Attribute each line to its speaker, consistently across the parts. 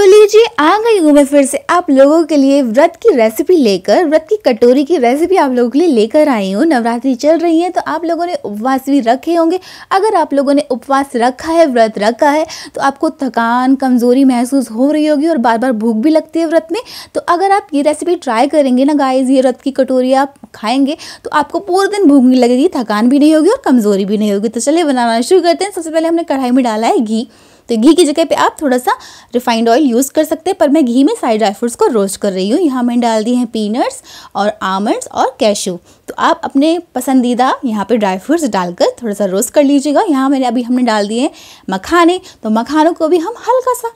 Speaker 1: तो लीजिए आ गई हूँ मैं फिर से आप लोगों के लिए व्रत की रेसिपी लेकर व्रत की कटोरी की रेसिपी आप लोगों के लिए लेकर आई हूँ नवरात्रि चल रही है तो आप लोगों ने उपवास भी रखे होंगे अगर आप लोगों ने उपवास रखा है व्रत रखा है तो आपको थकान कमज़ोरी महसूस हो रही होगी और बार बार भूख भी लगती है व्रत में तो अगर आप ये रेसिपी ट्राई करेंगे ना गाइज ये व्रत की कटोरी आप खाएंगे तो आपको पूरे दिन भूख नहीं लगेगी थकान भी नहीं होगी और कमज़ोरी भी नहीं होगी तो चलिए बनाना शुरू करते हैं सबसे पहले हमने कढ़ाई में डाला है घी तो घी की जगह पे आप थोड़ा सा रिफाइंड ऑयल यूज़ कर सकते हैं पर मैं घी में सारे ड्राई फ्रूट्स को रोस्ट कर रही हूँ यहाँ मैंने डाल दिए हैं पीनट्स और आमंड्स और कैशू तो आप अपने पसंदीदा यहाँ पर ड्राई फ्रूट्स डालकर थोड़ा सा रोस्ट कर लीजिएगा यहाँ मैंने अभी हमने डाल दिए मखाने तो मखानों को भी हम हल्का सा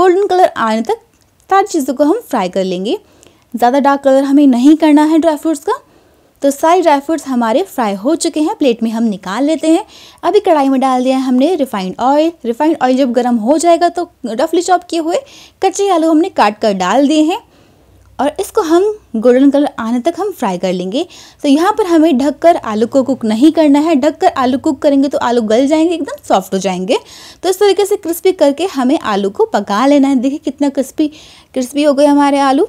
Speaker 1: गोल्डन कलर आने तक सारी चीज़ों को हम फ्राई कर लेंगे ज़्यादा डार्क कलर हमें नहीं करना है ड्राई फ्रूट्स का तो सारे ड्राई फ्रूट्स हमारे फ्राई हो चुके हैं प्लेट में हम निकाल लेते हैं अभी कढ़ाई में डाल दिया है हमने रिफाइंड ऑयल रिफाइंड ऑयल जब गर्म हो जाएगा तो रफली चॉप किए हुए कच्चे आलू हमने काट कर डाल दिए हैं और इसको हम गोल्डन कलर आने तक हम फ्राई कर लेंगे तो यहाँ पर हमें ढक कर आलू को कुक नहीं करना है ढक कर आलू कुक करेंगे तो आलू गल जाएंगे एकदम सॉफ्ट हो जाएंगे तो इस तरीके से क्रिस्पी करके हमें आलू को पका लेना है देखिए कितना क्रिस्पी क्रिस्पी हो गए हमारे आलू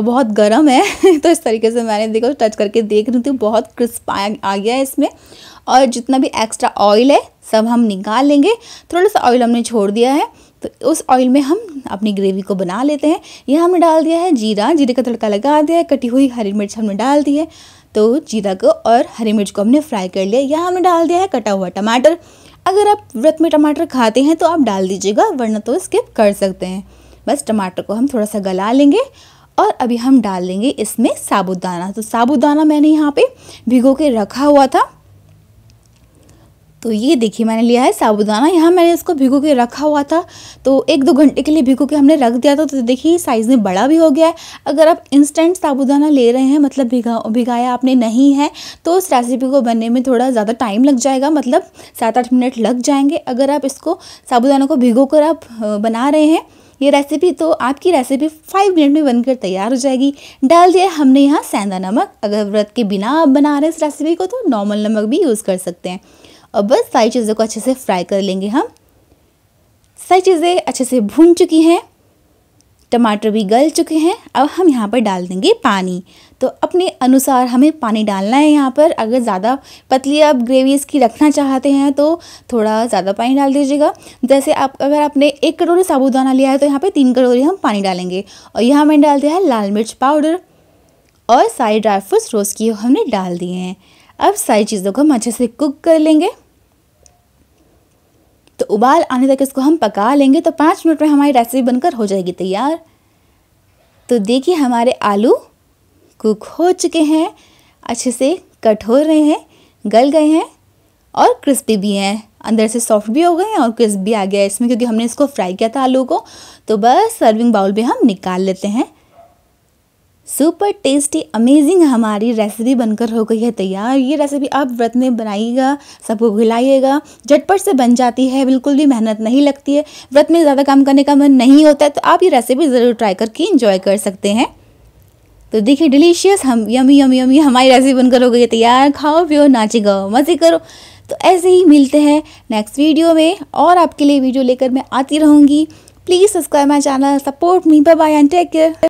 Speaker 1: बहुत गर्म है तो इस तरीके से मैंने देखो टच करके देख रही थी बहुत क्रिस्प आ गया है इसमें और जितना भी एक्स्ट्रा ऑयल है सब हम निकाल लेंगे थोड़ा सा ऑयल हमने छोड़ दिया है तो उस ऑयल में हम अपनी ग्रेवी को बना लेते हैं यह हमने डाल दिया है जीरा जीरे का तड़का लगा दिया है कटी हुई हरी मिर्च हमने डाल दी है तो जीरा को और हरी मिर्च को हमने फ्राई कर लिया यह हमने डाल दिया है कटा हुआ टमाटर अगर आप व्रत में टमाटर खाते हैं तो आप डाल दीजिएगा वरना तो स्किप कर सकते हैं बस टमाटर को हम थोड़ा सा गला लेंगे और अभी हम डाल देंगे इसमें साबुदाना तो साबुदाना मैंने यहाँ पे भिगो के रखा हुआ था तो ये देखिए मैंने लिया है साबुदाना यहाँ मैंने इसको भिगो के रखा हुआ था तो एक दो घंटे के लिए भिगो के हमने रख दिया था तो देखिए साइज़ में बड़ा भी हो गया है अगर आप इंस्टेंट साबुदाना ले रहे हैं मतलब भिगा भिगाया आपने नहीं है तो उस रेसिपी को बनने में थोड़ा ज़्यादा टाइम लग जाएगा मतलब सात आठ मिनट लग जाएंगे अगर आप इसको साबुदाना को भिगो कर आप बना रहे हैं ये रेसिपी तो आपकी रेसिपी फाइव मिनट में बनकर तैयार हो जाएगी डाल दिया हमने यहाँ सेंधा नमक अगर व्रत के बिना आप बना रहे हैं इस रेसिपी को तो नॉर्मल नमक भी यूज़ कर सकते हैं और बस सारी चीज़ों को अच्छे से फ्राई कर लेंगे हम सारी चीज़ें अच्छे से भून चुकी हैं टमाटर भी गल चुके हैं अब हम यहाँ पर डाल देंगे पानी तो अपने अनुसार हमें पानी डालना है यहाँ पर अगर ज़्यादा पतली आप ग्रेवी इसकी रखना चाहते हैं तो थोड़ा ज़्यादा पानी डाल दीजिएगा जैसे आप अगर आपने एक कटोरी साबुदाना लिया है तो यहाँ पर तीन कटोरी हम पानी डालेंगे और यहाँ मैंने डाल दिया है लाल मिर्च पाउडर और सारे ड्राई फ्रूट्स रोस्ट किए हमने डाल दिए हैं अब सारी चीज़ों को हम अच्छे से कुक कर लेंगे तो उबाल आने तक इसको हम पका लेंगे तो पाँच मिनट में हमारी रेसिपी बनकर हो जाएगी तैयार तो देखिए हमारे आलू कुक हो चुके हैं अच्छे से कट हो रहे हैं गल गए हैं और क्रिस्पी भी हैं अंदर से सॉफ्ट भी हो गए हैं और क्रिस्प भी आ गया है इसमें क्योंकि हमने इसको फ्राई किया था आलू को तो बस सर्विंग बाउल में हम निकाल लेते हैं सुपर टेस्टी अमेजिंग हमारी रेसिपी बनकर हो गई है तैयार ये रेसिपी आप व्रत में बनाइएगा सबको खिलाइएगा झटपट से बन जाती है बिल्कुल भी मेहनत नहीं लगती है व्रत में ज़्यादा काम करने का मन नहीं होता है तो आप ये रेसिपी ज़रूर ट्राई करके इंजॉय कर सकते हैं तो देखिए डिलीशियस हम यमी यमी यमी हमारी रेसिपी बनकर हो गई है तैयार खाओ पियो नाचे गाओ मज़े करो तो ऐसे ही मिलते हैं नेक्स्ट वीडियो में और आपके लिए वीडियो लेकर मैं आती रहूँगी please subscribe my channel support me bye and take care